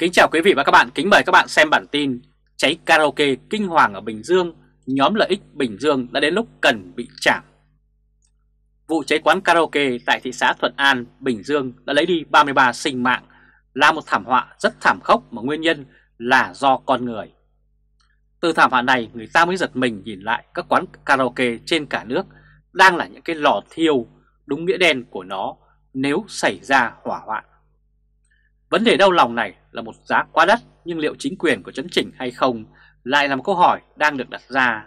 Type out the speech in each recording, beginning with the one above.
Kính chào quý vị và các bạn, kính mời các bạn xem bản tin Cháy karaoke kinh hoàng ở Bình Dương, nhóm lợi ích Bình Dương đã đến lúc cần bị chạm Vụ cháy quán karaoke tại thị xã Thuận An, Bình Dương đã lấy đi 33 sinh mạng là một thảm họa rất thảm khốc mà nguyên nhân là do con người Từ thảm họa này người ta mới giật mình nhìn lại các quán karaoke trên cả nước đang là những cái lò thiêu đúng nghĩa đen của nó nếu xảy ra hỏa hoạn Vấn đề đau lòng này là một giá quá đắt nhưng liệu chính quyền có chấn chỉnh hay không lại là một câu hỏi đang được đặt ra.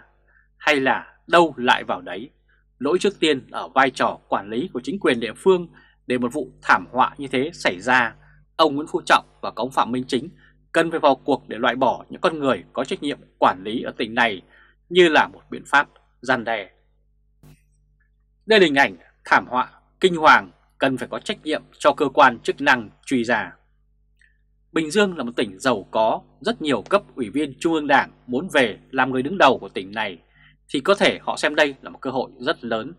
Hay là đâu lại vào đấy? Lỗi trước tiên ở vai trò quản lý của chính quyền địa phương để một vụ thảm họa như thế xảy ra, ông Nguyễn Phú Trọng và cống Phạm Minh Chính cần phải vào cuộc để loại bỏ những con người có trách nhiệm quản lý ở tỉnh này như là một biện pháp gian đe. Đây là hình ảnh thảm họa kinh hoàng cần phải có trách nhiệm cho cơ quan chức năng truy ra. Bình Dương là một tỉnh giàu có, rất nhiều cấp ủy viên Trung ương Đảng muốn về làm người đứng đầu của tỉnh này thì có thể họ xem đây là một cơ hội rất lớn.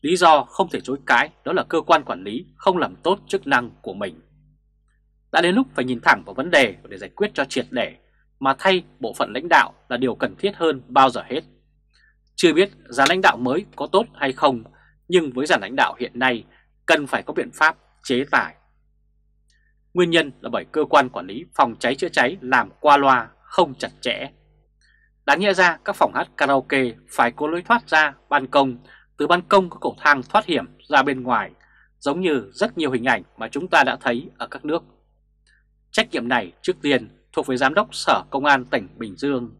Lý do không thể chối cãi đó là cơ quan quản lý không làm tốt chức năng của mình. Đã đến lúc phải nhìn thẳng vào vấn đề để giải quyết cho triệt để mà thay bộ phận lãnh đạo là điều cần thiết hơn bao giờ hết. Chưa biết giá lãnh đạo mới có tốt hay không nhưng với dàn lãnh đạo hiện nay cần phải có biện pháp chế tài. Nguyên nhân là bởi cơ quan quản lý phòng cháy chữa cháy làm qua loa, không chặt chẽ. Đáng nhẽ ra các phòng hát karaoke phải có lối thoát ra ban công, từ ban công có cầu thang thoát hiểm ra bên ngoài, giống như rất nhiều hình ảnh mà chúng ta đã thấy ở các nước. Trách nhiệm này trước tiên thuộc về Giám đốc Sở Công an tỉnh Bình Dương,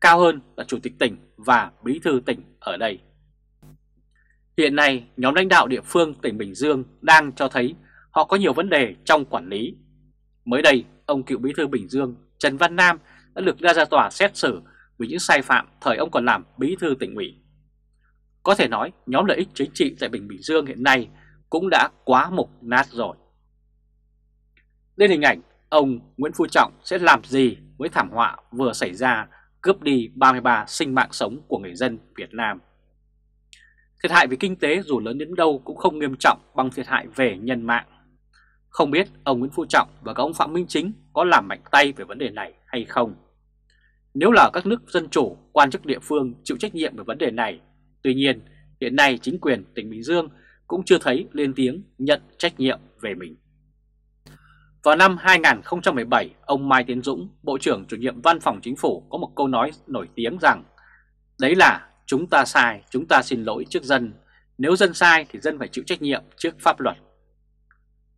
cao hơn là Chủ tịch tỉnh và Bí thư tỉnh ở đây. Hiện nay, nhóm lãnh đạo địa phương tỉnh Bình Dương đang cho thấy họ có nhiều vấn đề trong quản lý. Mới đây, ông cựu bí thư Bình Dương Trần Văn Nam đã được ra ra tòa xét xử vì những sai phạm thời ông còn làm bí thư tỉnh ủy. Có thể nói nhóm lợi ích chính trị tại Bình Bình Dương hiện nay cũng đã quá mục nát rồi. Lên hình ảnh ông Nguyễn Phú Trọng sẽ làm gì với thảm họa vừa xảy ra cướp đi 33 sinh mạng sống của người dân Việt Nam. Thiệt hại về kinh tế dù lớn đến đâu cũng không nghiêm trọng bằng thiệt hại về nhân mạng. Không biết ông Nguyễn Phú Trọng và các ông Phạm Minh Chính có làm mạnh tay về vấn đề này hay không. Nếu là các nước dân chủ, quan chức địa phương chịu trách nhiệm về vấn đề này, tuy nhiên hiện nay chính quyền tỉnh Bình Dương cũng chưa thấy lên tiếng nhận trách nhiệm về mình. Vào năm 2017, ông Mai Tiến Dũng, Bộ trưởng chủ nhiệm Văn phòng Chính phủ có một câu nói nổi tiếng rằng Đấy là chúng ta sai, chúng ta xin lỗi trước dân, nếu dân sai thì dân phải chịu trách nhiệm trước pháp luật.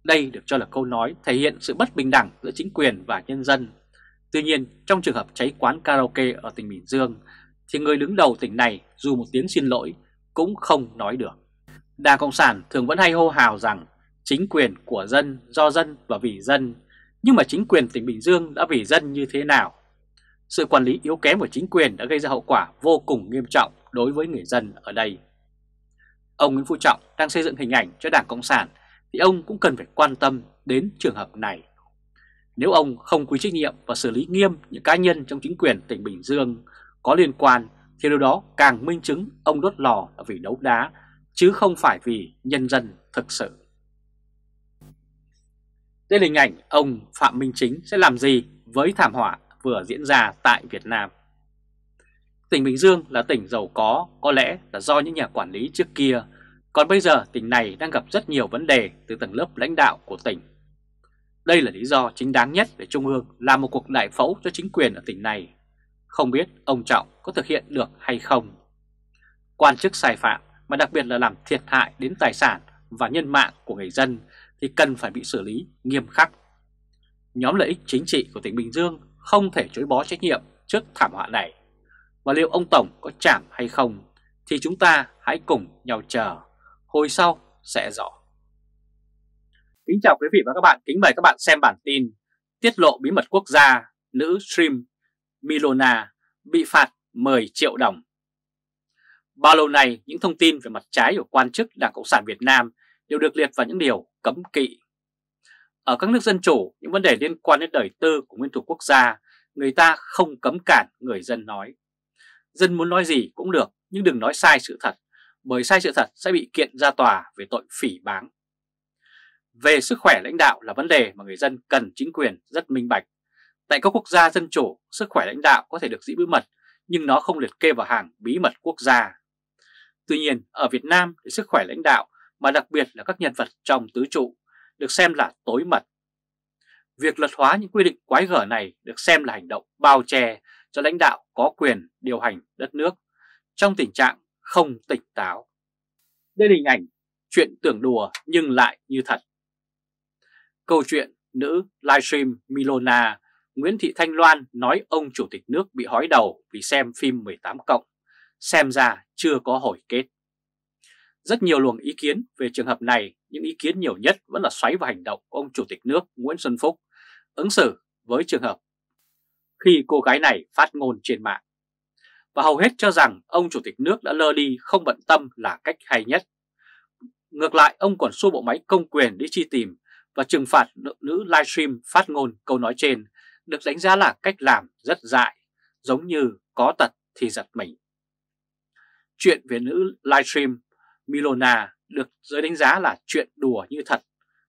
Đây được cho là câu nói thể hiện sự bất bình đẳng giữa chính quyền và nhân dân. Tuy nhiên, trong trường hợp cháy quán karaoke ở tỉnh Bình Dương, thì người đứng đầu tỉnh này dù một tiếng xin lỗi cũng không nói được. Đảng Cộng sản thường vẫn hay hô hào rằng chính quyền của dân, do dân và vì dân, nhưng mà chính quyền tỉnh Bình Dương đã vì dân như thế nào? Sự quản lý yếu kém của chính quyền đã gây ra hậu quả vô cùng nghiêm trọng đối với người dân ở đây. Ông Nguyễn Phú Trọng đang xây dựng hình ảnh cho Đảng Cộng sản thì ông cũng cần phải quan tâm đến trường hợp này. Nếu ông không quy trách nhiệm và xử lý nghiêm những cá nhân trong chính quyền tỉnh Bình Dương có liên quan thì điều đó càng minh chứng ông đốt lò là vì đấu đá chứ không phải vì nhân dân thực sự. Đây là hình ảnh ông Phạm Minh Chính sẽ làm gì với thảm họa vừa diễn ra tại Việt Nam. Tỉnh Bình Dương là tỉnh giàu có, có lẽ là do những nhà quản lý trước kia còn bây giờ tỉnh này đang gặp rất nhiều vấn đề từ tầng lớp lãnh đạo của tỉnh. Đây là lý do chính đáng nhất để Trung ương làm một cuộc đại phẫu cho chính quyền ở tỉnh này. Không biết ông Trọng có thực hiện được hay không. Quan chức sai phạm mà đặc biệt là làm thiệt hại đến tài sản và nhân mạng của người dân thì cần phải bị xử lý nghiêm khắc. Nhóm lợi ích chính trị của tỉnh Bình Dương không thể chối bó trách nhiệm trước thảm họa này. Và liệu ông Tổng có chảm hay không thì chúng ta hãy cùng nhau chờ. Hồi sau sẽ rõ. Kính chào quý vị và các bạn, kính mời các bạn xem bản tin Tiết lộ bí mật quốc gia, nữ stream Milona bị phạt 10 triệu đồng. Bao lâu nay, những thông tin về mặt trái của quan chức Đảng Cộng sản Việt Nam đều được liệt vào những điều cấm kỵ. Ở các nước dân chủ, những vấn đề liên quan đến đời tư của nguyên thủ quốc gia, người ta không cấm cản người dân nói. Dân muốn nói gì cũng được, nhưng đừng nói sai sự thật bởi sai sự thật sẽ bị kiện ra tòa về tội phỉ báng. Về sức khỏe lãnh đạo là vấn đề mà người dân cần chính quyền rất minh bạch. Tại các quốc gia dân chủ, sức khỏe lãnh đạo có thể được giữ bí mật, nhưng nó không liệt kê vào hàng bí mật quốc gia. Tuy nhiên, ở Việt Nam thì sức khỏe lãnh đạo, mà đặc biệt là các nhân vật trong tứ trụ, được xem là tối mật. Việc luật hóa những quy định quái gở này được xem là hành động bao che cho lãnh đạo có quyền điều hành đất nước trong tình trạng không tỉnh táo. Đây là hình ảnh chuyện tưởng đùa nhưng lại như thật. Câu chuyện nữ livestream Milona Nguyễn Thị Thanh Loan nói ông chủ tịch nước bị hói đầu vì xem phim 18 cộng, xem ra chưa có hồi kết. Rất nhiều luồng ý kiến về trường hợp này, những ý kiến nhiều nhất vẫn là xoáy vào hành động của ông chủ tịch nước Nguyễn Xuân Phúc ứng xử với trường hợp khi cô gái này phát ngôn trên mạng và hầu hết cho rằng ông chủ tịch nước đã lơ đi không bận tâm là cách hay nhất. Ngược lại, ông còn xua bộ máy công quyền đi chi tìm và trừng phạt nữ livestream phát ngôn câu nói trên được đánh giá là cách làm rất dại, giống như có tật thì giật mình. Chuyện về nữ livestream Milona được giới đánh giá là chuyện đùa như thật.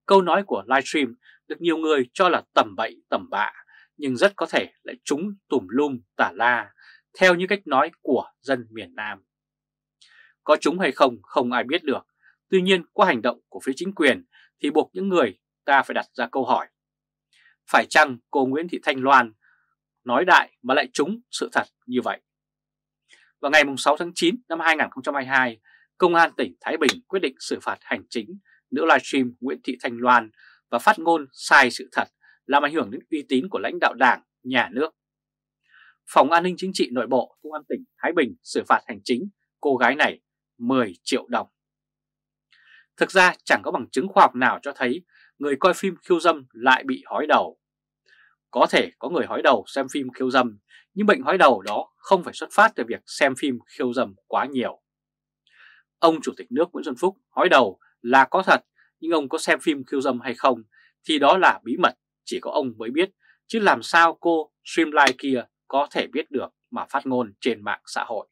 Câu nói của livestream được nhiều người cho là tầm bậy tầm bạ, nhưng rất có thể lại trúng tùm lum tả la theo như cách nói của dân miền Nam. Có chúng hay không không ai biết được, tuy nhiên qua hành động của phía chính quyền thì buộc những người ta phải đặt ra câu hỏi. Phải chăng cô Nguyễn Thị Thanh Loan nói đại mà lại trúng sự thật như vậy? Vào ngày 6 tháng 9 năm 2022, Công an tỉnh Thái Bình quyết định xử phạt hành chính nữ livestream Nguyễn Thị Thanh Loan và phát ngôn sai sự thật làm ảnh hưởng đến uy tín của lãnh đạo đảng, nhà nước Phòng An ninh Chính trị Nội bộ Công an tỉnh Thái Bình xử phạt hành chính cô gái này 10 triệu đồng. Thực ra chẳng có bằng chứng khoa học nào cho thấy người coi phim khiêu dâm lại bị hói đầu. Có thể có người hói đầu xem phim khiêu dâm, nhưng bệnh hói đầu đó không phải xuất phát từ việc xem phim khiêu dâm quá nhiều. Ông Chủ tịch nước Nguyễn Xuân Phúc hói đầu là có thật, nhưng ông có xem phim khiêu dâm hay không thì đó là bí mật, chỉ có ông mới biết, chứ làm sao cô Streamline kia có thể biết được mà phát ngôn trên mạng xã hội.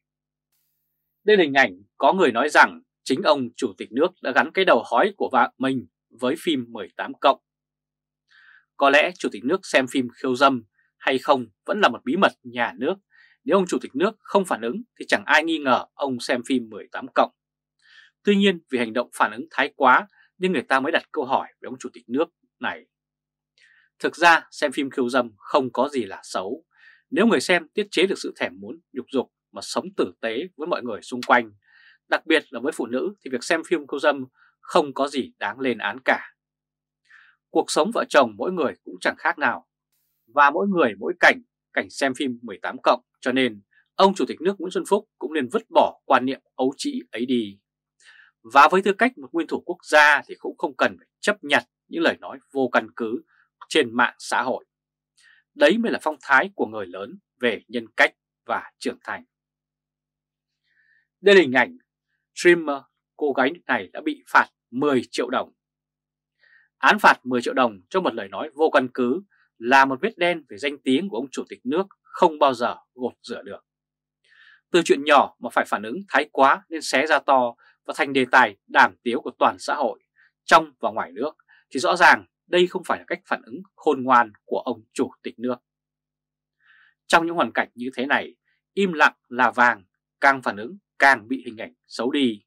Đây là hình ảnh có người nói rằng chính ông Chủ tịch nước đã gắn cái đầu hói của vợ mình với phim 18 cộng. Có lẽ Chủ tịch nước xem phim khiêu dâm hay không vẫn là một bí mật nhà nước. Nếu ông Chủ tịch nước không phản ứng thì chẳng ai nghi ngờ ông xem phim 18 cộng. Tuy nhiên vì hành động phản ứng thái quá nên người ta mới đặt câu hỏi về ông Chủ tịch nước này. Thực ra xem phim khiêu dâm không có gì là xấu, nếu người xem tiết chế được sự thèm muốn, nhục dục mà sống tử tế với mọi người xung quanh, đặc biệt là với phụ nữ thì việc xem phim cô dâm không có gì đáng lên án cả. Cuộc sống vợ chồng mỗi người cũng chẳng khác nào, và mỗi người mỗi cảnh, cảnh xem phim 18 cộng, cho nên ông Chủ tịch nước Nguyễn Xuân Phúc cũng nên vứt bỏ quan niệm ấu trĩ ấy đi. Và với tư cách một nguyên thủ quốc gia thì cũng không cần phải chấp nhận những lời nói vô căn cứ trên mạng xã hội. Đấy mới là phong thái của người lớn về nhân cách và trưởng thành. Đây là hình ảnh streamer cô gái này đã bị phạt 10 triệu đồng. Án phạt 10 triệu đồng cho một lời nói vô căn cứ là một vết đen về danh tiếng của ông chủ tịch nước không bao giờ gột rửa được. Từ chuyện nhỏ mà phải phản ứng thái quá nên xé ra to và thành đề tài đàm tiếu của toàn xã hội, trong và ngoài nước, thì rõ ràng đây không phải là cách phản ứng khôn ngoan của ông chủ tịch nước. Trong những hoàn cảnh như thế này, im lặng là vàng, càng phản ứng càng bị hình ảnh xấu đi.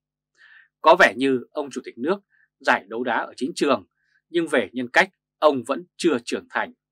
Có vẻ như ông chủ tịch nước giải đấu đá ở chính trường, nhưng về nhân cách ông vẫn chưa trưởng thành.